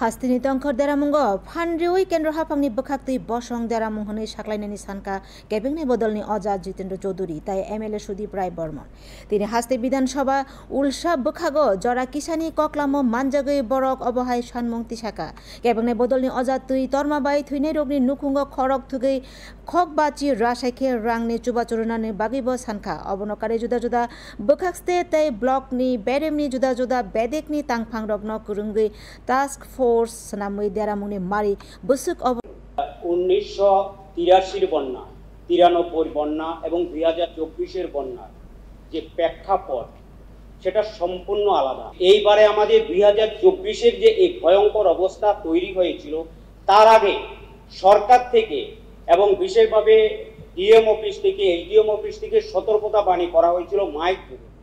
हास्तिनि तंखर देरामुंग फानरिउइ केन्द्र हाफांनि बोखाक्ति বসং देरामुं हनै साख्लायनायनि সানকা केबिंनि বদলনি অজা জিতেন্দ্র চৌধুরী তাই M L A Sudip Roy Barman তিনি হাস্তি বিধানসভা উলসা বখাগ জরা কিষানী ককলাম মানজাগৈ বরক অবহাই সানমুক্তি তিসাকা কেবংনে বদলনি অজা তুই তর্মাবাই থুইনে রোগনি নুখুঙ্গ খরক থুগৈ খক বাচি রাসাইখে রাংনি চুবাচুরুনানি বাগিব সানখা অবনকারী জুদা জুদা বখাকস্তে তাই ব্লকনি বেরেমনি জুদা জুদা বেদেকনি তাংফাং রগ্ন কুরুঙ্গৈ টাস্ক ফোর্স ফোর্স নামে দেরামুনে মারি বসুক অব উনিশশো তিরাশির বন্যা তিরানব্বই বন্যা এবং দুই হাজার চব্বিশের বন্যার যে প্রেক্ষাপট সেটা সম্পূর্ণ আলাদা এইবারে আমাদের দুই হাজার চব্বিশের যে এই ভয়ঙ্কর অবস্থা তৈরি হয়েছিল তার আগে সরকার থেকে এবং বিশেষভাবে ডিএম অফিস থেকে এইচডিএম অফিস থেকে সতর্কতা বাণী করা হয়েছিল মাইক থেকে